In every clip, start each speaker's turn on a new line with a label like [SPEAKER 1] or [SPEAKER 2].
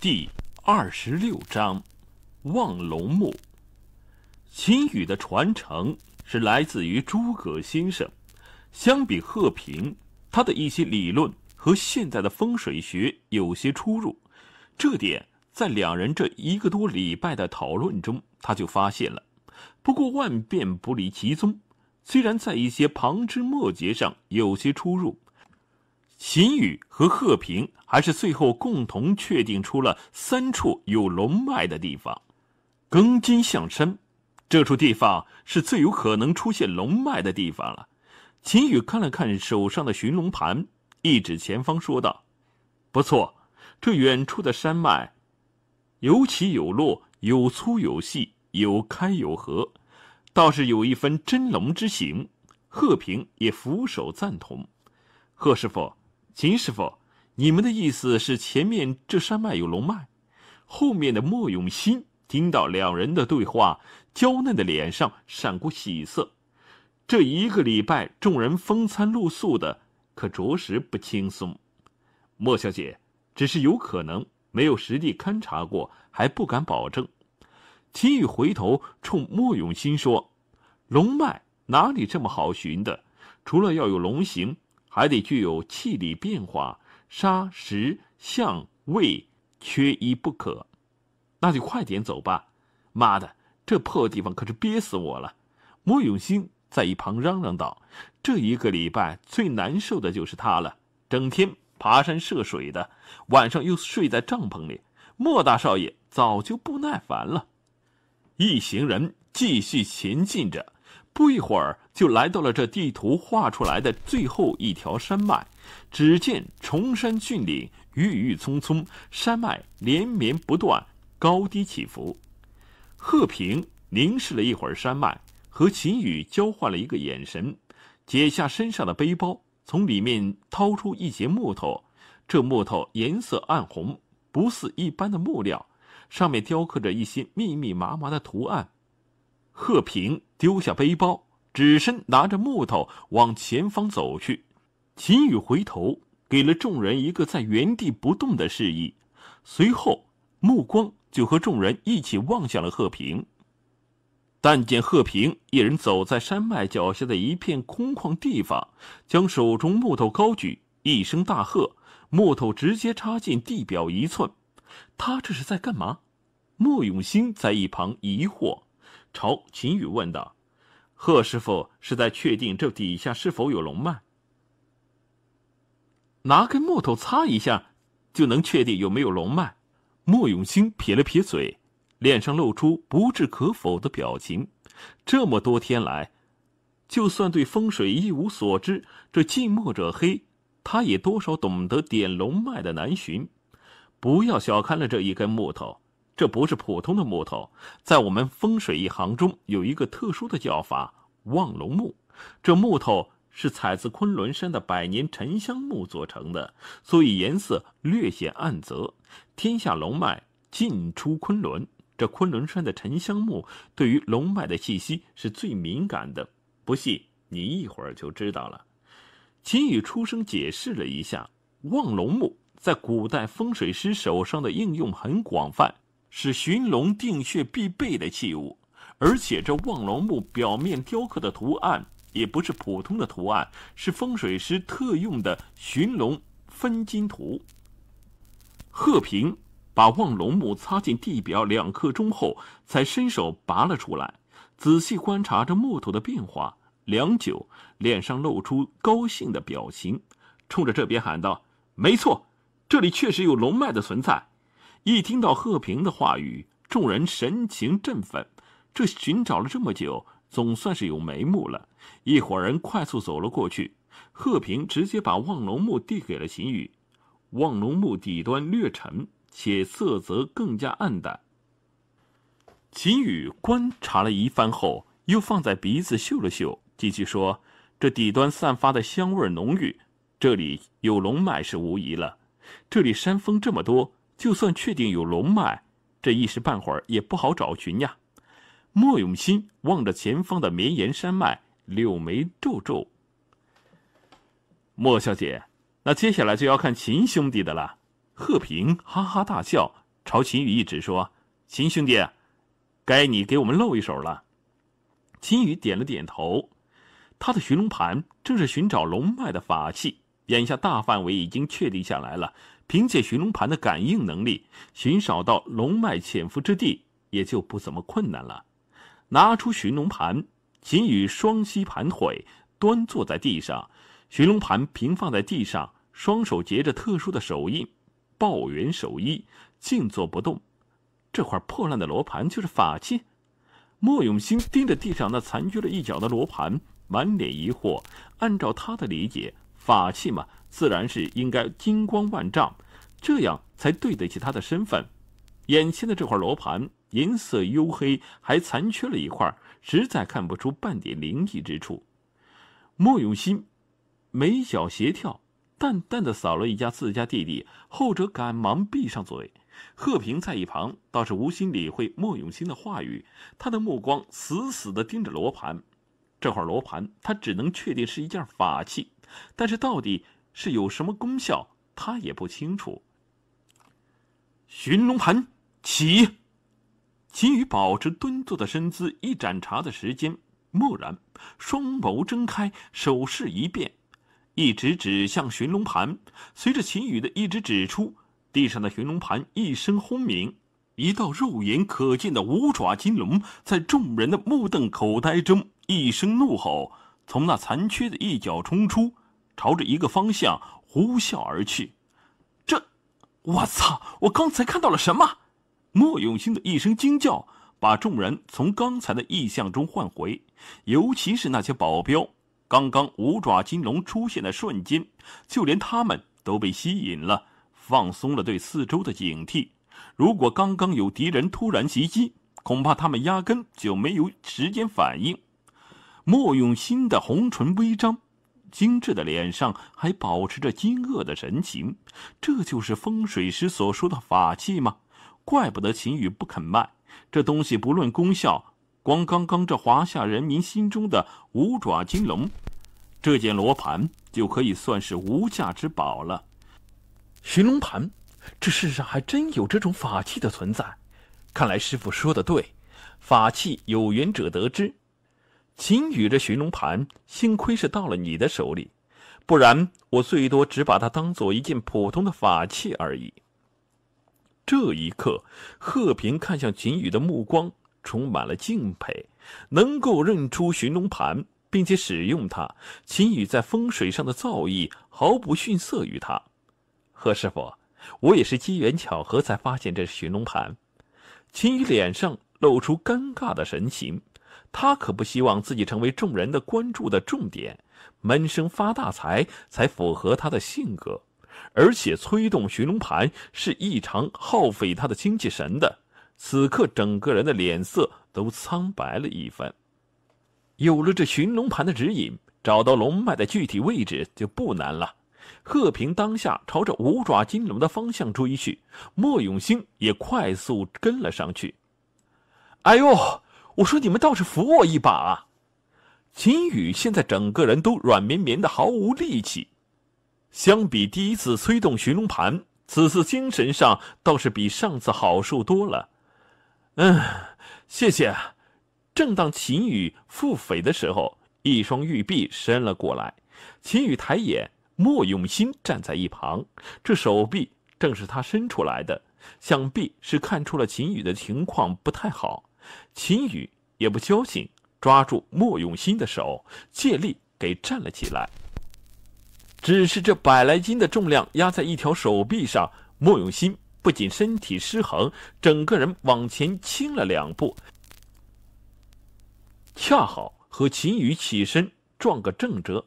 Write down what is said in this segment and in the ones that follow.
[SPEAKER 1] 第二十六章，望龙墓。秦羽的传承是来自于诸葛先生。相比贺平，他的一些理论和现在的风水学有些出入，这点在两人这一个多礼拜的讨论中，他就发现了。不过万变不离其宗，虽然在一些旁枝末节上有些出入。秦羽和贺平还是最后共同确定出了三处有龙脉的地方，庚金象山，这处地方是最有可能出现龙脉的地方了。秦羽看了看手上的寻龙盘，一指前方说道：“不错，这远处的山脉，有起有落，有粗有细，有开有合，倒是有一分真龙之形。”贺平也俯首赞同，贺师傅。秦师傅，你们的意思是前面这山脉有龙脉？后面的莫永新听到两人的对话，娇嫩的脸上闪过喜色。这一个礼拜，众人风餐露宿的，可着实不轻松。莫小姐，只是有可能没有实地勘察过，还不敢保证。秦宇回头冲莫永新说：“龙脉哪里这么好寻的？除了要有龙形。”还得具有气力变化，杀石相位缺一不可。那就快点走吧！妈的，这破地方可是憋死我了！莫永兴在一旁嚷嚷道：“这一个礼拜最难受的就是他了，整天爬山涉水的，晚上又睡在帐篷里。”莫大少爷早就不耐烦了。一行人继续前进着。不一会儿就来到了这地图画出来的最后一条山脉，只见崇山峻岭，郁郁葱葱，山脉连绵不断，高低起伏。贺平凝视了一会儿山脉，和秦羽交换了一个眼神，解下身上的背包，从里面掏出一截木头。这木头颜色暗红，不似一般的木料，上面雕刻着一些密密麻麻的图案。贺平。丢下背包，只身拿着木头往前方走去。秦宇回头给了众人一个在原地不动的示意，随后目光就和众人一起望向了贺平。但见贺平一人走在山脉脚下的一片空旷地方，将手中木头高举，一声大喝，木头直接插进地表一寸。他这是在干嘛？莫永兴在一旁疑惑。朝秦宇问道：“贺师傅是在确定这底下是否有龙脉？拿根木头擦一下，就能确定有没有龙脉？”莫永兴撇了撇嘴，脸上露出不置可否的表情。这么多天来，就算对风水一无所知，这近墨者黑，他也多少懂得点龙脉的难寻。不要小看了这一根木头。这不是普通的木头，在我们风水一行中有一个特殊的叫法——望龙木。这木头是采自昆仑山的百年沉香木做成的，所以颜色略显暗泽。天下龙脉进出昆仑，这昆仑山的沉香木对于龙脉的气息是最敏感的。不信，你一会儿就知道了。秦宇出声解释了一下：望龙木在古代风水师手上的应用很广泛。是寻龙定穴必备的器物，而且这望龙木表面雕刻的图案也不是普通的图案，是风水师特用的寻龙分金图。贺平把望龙木擦进地表两刻钟后，才伸手拔了出来，仔细观察着木头的变化，良久，脸上露出高兴的表情，冲着这边喊道：“没错，这里确实有龙脉的存在。”一听到贺平的话语，众人神情振奋。这寻找了这么久，总算是有眉目了。一伙人快速走了过去，贺平直接把望龙木递给了秦羽。望龙木底端略沉，且色泽更加暗淡。秦羽观察了一番后，又放在鼻子嗅了嗅，继续说：“这底端散发的香味浓郁，这里有龙脉是无疑了。这里山峰这么多。”就算确定有龙脉，这一时半会儿也不好找寻呀。莫永新望着前方的绵延山脉，柳眉皱皱。莫小姐，那接下来就要看秦兄弟的了。贺平哈哈大笑，朝秦羽一指说：“秦兄弟，该你给我们露一手了。”秦羽点了点头，他的寻龙盘正是寻找龙脉的法器。眼下大范围已经确定下来了，凭借寻龙盘的感应能力，寻找到龙脉潜伏之地也就不怎么困难了。拿出寻龙盘，秦羽双膝盘腿，端坐在地上，寻龙盘平放在地上，双手结着特殊的手印，抱圆手一，静坐不动。这块破烂的罗盘就是法器。莫永兴盯着地上那残缺了一角的罗盘，满脸疑惑。按照他的理解。法器嘛，自然是应该金光万丈，这样才对得起他的身份。眼前的这块罗盘，银色幽黑，还残缺了一块，实在看不出半点灵异之处。莫永新眉角斜跳，淡淡的扫了一家自家弟弟，后者赶忙闭上嘴。贺平在一旁倒是无心理会莫永新的话语，他的目光死死的盯着罗盘。这块罗盘，他只能确定是一件法器。但是到底是有什么功效，他也不清楚。寻龙盘起，秦羽保持蹲坐的身姿，一盏茶的时间，蓦然双眸睁开，手势一变，一直指向寻龙盘。随着秦羽的一直指出，地上的寻龙盘一声轰鸣，一道肉眼可见的五爪金龙在众人的目瞪口呆中一声怒吼，从那残缺的一角冲出。朝着一个方向呼啸而去，这，我操！我刚才看到了什么？莫永兴的一声惊叫，把众人从刚才的异象中唤回。尤其是那些保镖，刚刚五爪金龙出现的瞬间，就连他们都被吸引了，放松了对四周的警惕。如果刚刚有敌人突然袭击，恐怕他们压根就没有时间反应。莫永兴的红唇微张。精致的脸上还保持着惊愕的神情，这就是风水师所说的法器吗？怪不得秦羽不肯卖，这东西不论功效，光刚刚这华夏人民心中的五爪金龙，这件罗盘就可以算是无价之宝了。寻龙盘，这世上还真有这种法器的存在。看来师傅说的对，法器有缘者得之。秦羽，这寻龙盘，幸亏是到了你的手里，不然我最多只把它当做一件普通的法器而已。这一刻，贺平看向秦羽的目光充满了敬佩。能够认出寻龙盘，并且使用它，秦羽在风水上的造诣毫不逊色于他。贺师傅，我也是机缘巧合才发现这寻龙盘。秦羽脸上露出尴尬的神情。他可不希望自己成为众人的关注的重点，闷声发大财才符合他的性格。而且催动寻龙盘是异常耗费他的精气神的，此刻整个人的脸色都苍白了一分。有了这寻龙盘的指引，找到龙脉的具体位置就不难了。贺平当下朝着五爪金龙的方向追去，莫永兴也快速跟了上去。哎呦！我说你们倒是扶我一把啊！秦宇现在整个人都软绵绵的，毫无力气。相比第一次催动寻龙盘，此次精神上倒是比上次好受多了。嗯，谢谢。正当秦宇腹诽的时候，一双玉臂伸了过来。秦宇抬眼，莫永新站在一旁，这手臂正是他伸出来的，想必是看出了秦宇的情况不太好。秦羽也不矫情，抓住莫永新的手，借力给站了起来。只是这百来斤的重量压在一条手臂上，莫永新不仅身体失衡，整个人往前倾了两步，恰好和秦羽起身撞个正着，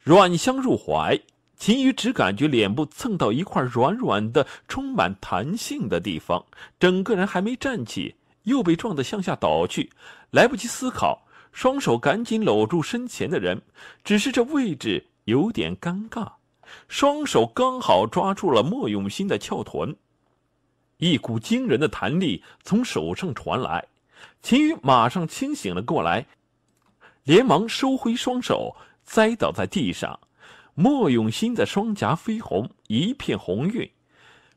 [SPEAKER 1] 软香入怀。秦羽只感觉脸部蹭到一块软软的、充满弹性的地方，整个人还没站起。又被撞得向下倒去，来不及思考，双手赶紧搂住身前的人，只是这位置有点尴尬，双手刚好抓住了莫永新的翘臀，一股惊人的弹力从手上传来，秦羽马上清醒了过来，连忙收回双手，栽倒在地上。莫永新的双颊绯红，一片红晕，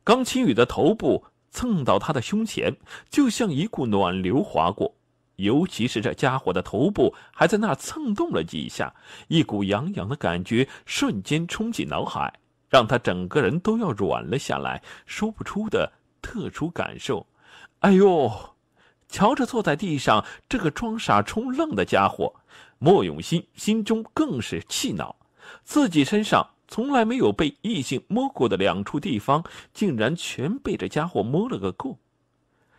[SPEAKER 1] 刚秦羽的头部。蹭到他的胸前，就像一股暖流划过，尤其是这家伙的头部还在那蹭动了几下，一股痒痒的感觉瞬间冲进脑海，让他整个人都要软了下来，说不出的特殊感受。哎呦！瞧着坐在地上这个装傻充愣的家伙，莫永新心中更是气恼，自己身上。从来没有被异性摸过的两处地方，竟然全被这家伙摸了个够。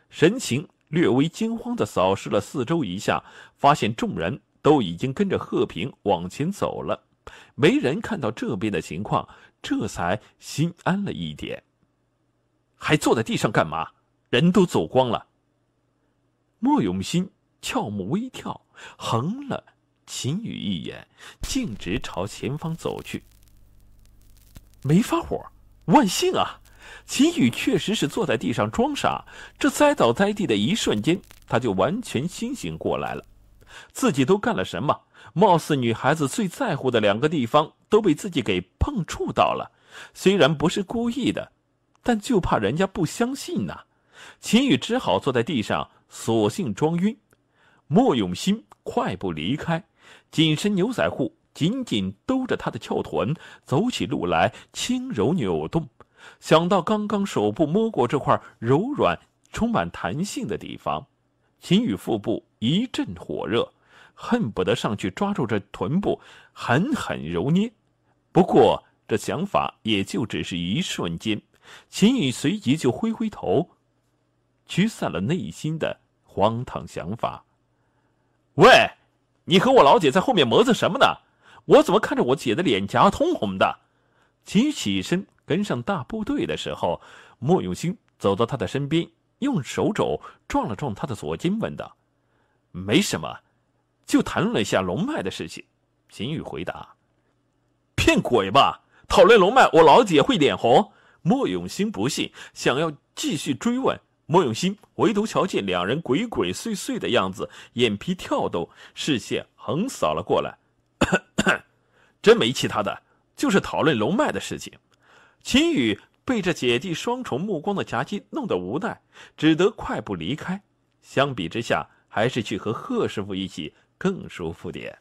[SPEAKER 1] 神情略微惊慌的扫视了四周一下，发现众人都已经跟着贺平往前走了，没人看到这边的情况，这才心安了一点。还坐在地上干嘛？人都走光了。莫永新俏目微跳，横了秦宇一眼，径直朝前方走去。没发火，万幸啊！秦宇确实是坐在地上装傻，这栽倒在地的一瞬间，他就完全清醒过来了。自己都干了什么？貌似女孩子最在乎的两个地方都被自己给碰触到了，虽然不是故意的，但就怕人家不相信呢，秦宇只好坐在地上，索性装晕。莫永新快步离开，紧身牛仔裤。紧紧兜着他的翘臀，走起路来轻柔扭动。想到刚刚手部摸过这块柔软、充满弹性的地方，秦宇腹部一阵火热，恨不得上去抓住这臀部狠狠揉捏。不过这想法也就只是一瞬间，秦宇随即就挥挥头，驱散了内心的荒唐想法。喂，你和我老姐在后面磨蹭什么呢？我怎么看着我姐的脸颊通红的？秦雨起身跟上大部队的时候，莫永兴走到他的身边，用手肘撞了撞他的左肩，问道：“没什么，就谈论了一下龙脉的事情。”秦雨回答：“骗鬼吧！讨论龙脉，我老姐会脸红。”莫永兴不信，想要继续追问。莫永兴唯独瞧见两人鬼鬼祟祟的样子，眼皮跳动，视线横扫了过来。真没其他的，就是讨论龙脉的事情。秦羽被这姐弟双重目光的夹击弄得无奈，只得快步离开。相比之下，还是去和贺师傅一起更舒服点。